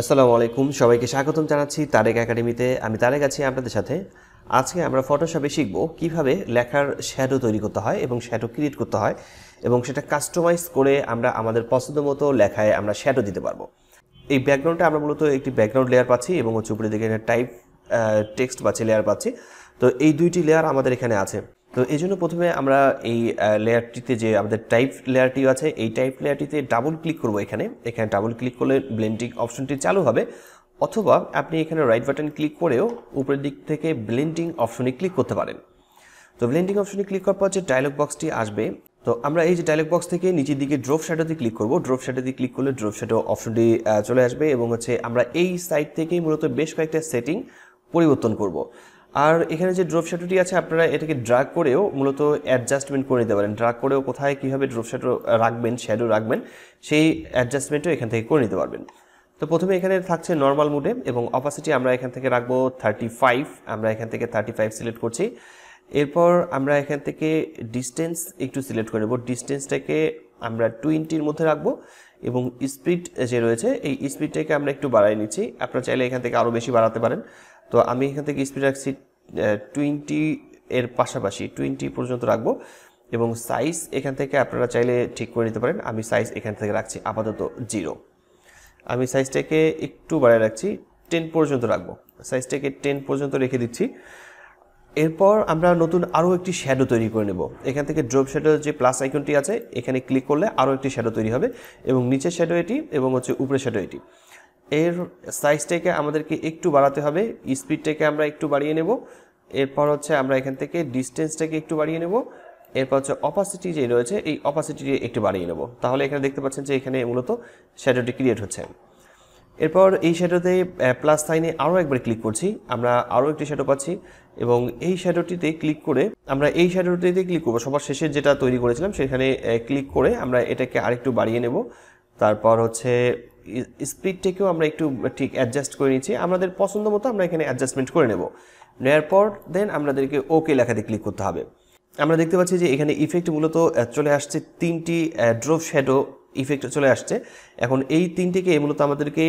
আসসালামু আলাইকুম সবাইকে স্বাগতম জানাচ্ছি তারেক একাডেমিতে আমি তারেক আছি আপনাদের সাথে আজকে আমরা ফটোশপে শিখব কিভাবে লেখার শ্যাডো তৈরি করতে হয় এবং শ্যাডো ক্রিয়েট করতে হয় এবং সেটা কাস্টমাইজ করে আমরা আমাদের পছন্দ মতো লেখায় আমরা শ্যাডো দিতে পারবো এই ব্যাকগ্রাউন্ডটা আমরা মূলত একটি ব্যাকগ্রাউন্ড লেয়ার পাচ্ছি এবং হচ্ছে উপরে দিকে টাইপ টেক্সট পাচ্ছি লেয়ার পাচ্ছি তো এই দুইটি লেয়ার আমাদের এখানে আছে তো এই জন্য প্রথমে আমরা এই লেয়ারটিতে যে আমাদের টাইপ লেয়ারটি আছে এই টাইপ লেয়ারটিতে ডাবল ক্লিক করব এখানে এখানে ডাবল ক্লিক করলে ব্লেন্ডিং অপশনটি চালু হবে অথবা আপনি এখানে রাইট বাটন ক্লিক করেও উপরের দিক থেকে ব্লেন্ডিং অপশনে ক্লিক করতে পারেন তো ব্লেন্ডিং অপশনে ক্লিক করার পর যে ডায়লগ বক্সটি আসবে তো আমরা এই যে ডায়লগ বক্স থেকে নিচের দিকে ড্রপ শ্যাডোতে ক্লিক করব ড্রপ শ্যাডোতে ক্লিক করলে ড্রপ শ্যাডো অপশনটি চলে আসবে এবং হচ্ছে আমরা এই সাইট থেকেই মূলত বেশ কয়েকটা সেটিং পরিবর্তন করব আর এখানে যে ড্রপ শ্যাটোটি আছে আপনারা এটাকে ড্রাগ করেও মূলত অ্যাডজাস্টমেন্ট করে নিতে পারেন ড্রাগ করেও কোথায় কীভাবে ড্রপ শ্যাটো রাখবেন শ্যাডো রাখবেন সেই অ্যাডজাস্টমেন্টও এখান থেকে করে নিতে পারবেন তো প্রথমে এখানে থাকছে নর্মাল মুডে এবং অপাসিটি আমরা এখান থেকে রাখবো থার্টি ফাইভ আমরা এখান থেকে থার্টি ফাইভ সিলেক্ট করছি এরপর আমরা এখান থেকে ডিস্টেন্স একটু সিলেক্ট করে নেব ডিস্টেন্সটাকে আমরা টোয়েন্টির মধ্যে রাখবো এবং স্পিড যে রয়েছে এই স্পিডটাকে আমরা একটু বাড়াই নিচ্ছি আপনারা চাইলে এখান থেকে আরও বেশি বাড়াতে পারেন তো আমি এখান থেকে স্পিড রাখছি টোয়েন্টি এর পাশাপাশি টোয়েন্টি পর্যন্ত রাখবো এবং সাইজ এখান থেকে আপনারা চাইলে ঠিক করে নিতে পারেন আমি সাইজ এখান থেকে রাখছি আপাতত জিরো আমি সাইজটাকে একটু বাড়িয়ে রাখছি টেন পর্যন্ত রাখবো সাইজটাকে টেন পর্যন্ত রেখে দিচ্ছি এরপর আমরা নতুন আরও একটি শ্যাডো তৈরি করে নেব এখান থেকে ড্রপ শ্যাডোর যে প্লাস আইকনটি আছে এখানে ক্লিক করলে আরও একটি শ্যাডো তৈরি হবে এবং নিচের শ্যাডো এটি এবং হচ্ছে উপরের শ্যাডো এটি এর সাইজটাকে আমাদেরকে একটু বাড়াতে হবে স্পিডটাকে আমরা একটু বাড়িয়ে নেব এরপর হচ্ছে আমরা এখান থেকে ডিস্টেন্সটাকে একটু বাড়িয়ে নেব এরপর হচ্ছে অপাসিটি যে রয়েছে এই অপাসিটি একটু বাড়িয়ে নেব তাহলে এখানে দেখতে পাচ্ছেন যে এখানে মূলত শ্যাডোটি ক্রিয়েট হচ্ছে এরপর এই শ্যাডোতে প্লাস সাইনে আরও একবার ক্লিক করছি আমরা আরও একটি শ্যাডো পাচ্ছি এবং এই শ্যাডোটিতে ক্লিক করে আমরা এই শ্যাডোটিতে ক্লিক করবো সবার শেষে যেটা তৈরি করেছিলাম সেখানে ক্লিক করে আমরা এটাকে আরেকটু বাড়িয়ে নেব তারপর হচ্ছে স্পিডটাকেও আমরা একটু ঠিক অ্যাডজাস্ট করে নিচ্ছি আমাদের পছন্দ মতো আমরা এখানে অ্যাডজাস্টমেন্ট করে নেব নেওয়ার পর দেন আমাদেরকে ওকে লেখাতে ক্লিক করতে হবে আমরা দেখতে পাচ্ছি যে এখানে ইফেক্ট মূলত চলে আসছে তিনটি ড্রপ শ্যাডো ইফেক্ট চলে আসছে এখন এই তিনটিকে মূলত আমাদেরকে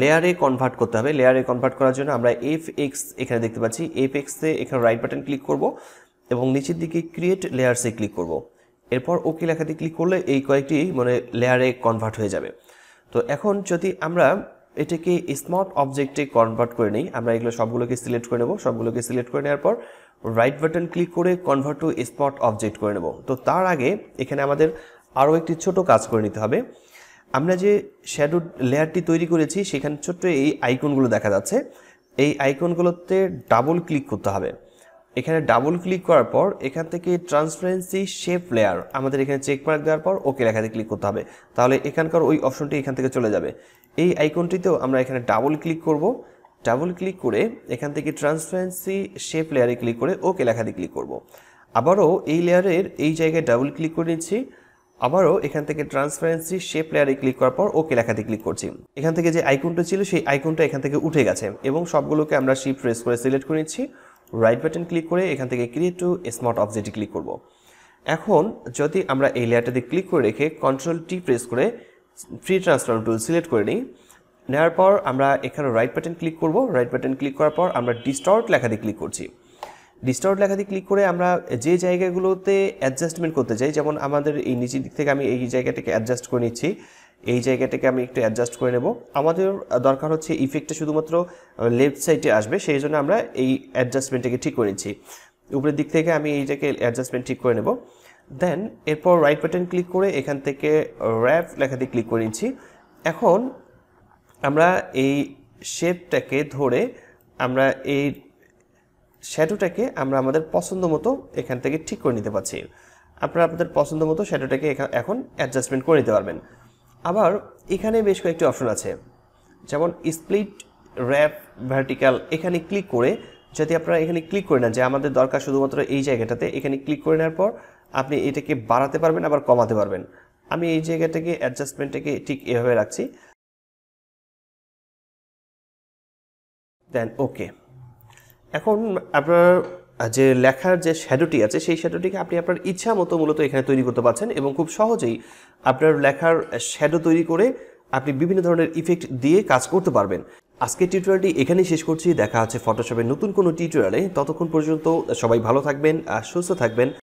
লেয়ারে কনভার্ট করতে হবে লেয়ারে কনভার্ট করার জন্য আমরা এফ এক্স এখানে দেখতে পাচ্ছি এফ এক্সে এখানে রাইট বাটন ক্লিক করব এবং নিচের দিকে ক্রিয়েট লেয়ারসে ক্লিক করব এরপর ওকে লেখাতে ক্লিক করলে এই কয়েকটি মানে লেয়ারে কনভার্ট হয়ে যাবে তো এখন যদি আমরা এটাকে স্মার্ট অবজেক্টে কনভার্ট করে নিই আমরা এগুলো সবগুলোকে সিলেক্ট করে নেব সবগুলোকে সিলেক্ট করে নেওয়ার পর রাইট বাটন ক্লিক করে কনভার্ট টু স্মার্ট অবজেক্ট করে নেব তো তার আগে এখানে আমাদের আরও একটি ছোট কাজ করে নিতে হবে আমরা যে শ্যাডো লেয়ারটি তৈরি করেছি সেখানে ছোট্ট এই আইকনগুলো দেখা যাচ্ছে এই আইকনগুলোতে ডাবল ক্লিক করতে হবে এখানে ডাবল ক্লিক করার পর এখান থেকে ট্রান্সপারেন্সি শেপ লেয়ার আমাদের এখানে চেক মার্ক দেওয়ার পর ওকে লেখাতে ক্লিক করতে হবে তাহলে এখানকার ওই অপশনটি এখান থেকে চলে যাবে এই আইকনটিতেও আমরা এখানে ডাবল ক্লিক করব ডাবল ক্লিক করে এখান থেকে ট্রান্সপারেন্সি শেপ লেয়ারে ক্লিক করে ওকে লেখাতে ক্লিক করব। আবারও এই লেয়ারের এই জায়গায় ডাবল ক্লিক করে নিচ্ছি আবারও এখান থেকে ট্রান্সপারেন্সি শেপ লেয়ারে ক্লিক করার পর ওকে লেখাতে ক্লিক করছি এখান থেকে যে আইকনটা ছিল সেই আইকনটা এখান থেকে উঠে গেছে এবং সবগুলোকে আমরা শিপ প্রেস করে সিলেক্ট করে নিচ্ছি রাইট বাটন ক্লিক করে এখান থেকে ক্রিয়েট টু স্মার্ট অবজেক্টে ক্লিক করব এখন যদি আমরা এই লেয়ারটাতে ক্লিক করে রেখে কন্ট্রোল টি প্রেস করে ফ্রি ট্রান্সফর্ম টুল সিলেক্ট করে নিই নেওয়ার পর আমরা এখানে রাইট বাটন ক্লিক করব রাইট বাটন ক্লিক করার পর আমরা ডিস্টর্ট লেখাতে ক্লিক করছি ডিস্টর্ট লেখাতে ক্লিক করে আমরা যে জায়গাগুলোতে অ্যাডজাস্টমেন্ট করতে চাই যেমন আমাদের এই নিচের দিক থেকে আমি এই জায়গাটাকে অ্যাডজাস্ট করে নিচ্ছি এই জায়গাটাকে আমি একটু অ্যাডজাস্ট করে নেব আমাদের দরকার হচ্ছে ইফেক্টটা শুধুমাত্র লেফট সাইডে আসবে সেই জন্য আমরা এই অ্যাডজাস্টমেন্টটাকে ঠিক করে নিচ্ছি উপরের দিক থেকে আমি এইটাকে অ্যাডজাস্টমেন্ট ঠিক করে নেব দেন এরপর রাইট বাটন ক্লিক করে এখান থেকে র্যাপ লেখাতে ক্লিক করে নিচ্ছি এখন আমরা এই শেপটাকে ধরে আমরা এই শ্যাডোটাকে আমরা আমাদের পছন্দ মতো এখান থেকে ঠিক করে নিতে পারছি আপনারা আপনাদের পছন্দ মতো শ্যাডোটাকে এখন অ্যাডজাস্টমেন্ট করে নিতে পারবেন আবার এখানে বেশ কয়েকটি অপশন আছে যেমন স্প্লিট র্যাপ ভার্টিক্যাল এখানে ক্লিক করে যদি আপনারা এখানে ক্লিক করে নেন যে আমাদের দরকার শুধুমাত্র এই জায়গাটাতে এখানে ক্লিক করে নেওয়ার পর আপনি এটাকে বাড়াতে পারবেন আবার কমাতে পারবেন আমি এই জায়গাটাকে অ্যাডজাস্টমেন্টটাকে ঠিক এভাবে রাখছি দেন ওকে এখন আপনার যে লেখার যে শ্যাডোটি আছে সেই শ্যাডোটিকে আপনি আপনার ইচ্ছা মতো মূলত এখানে তৈরি করতে পারছেন এবং খুব সহজেই আপনার লেখার শ্যাডো তৈরি করে আপনি বিভিন্ন ধরনের ইফেক্ট দিয়ে কাজ করতে পারবেন আজকের টিউটোরিয়ালটি এখানেই শেষ করছি দেখা আছে ফটোশপের নতুন কোনো টিউটোরিয়ালে ততক্ষণ পর্যন্ত সবাই ভালো থাকবেন আর সুস্থ থাকবেন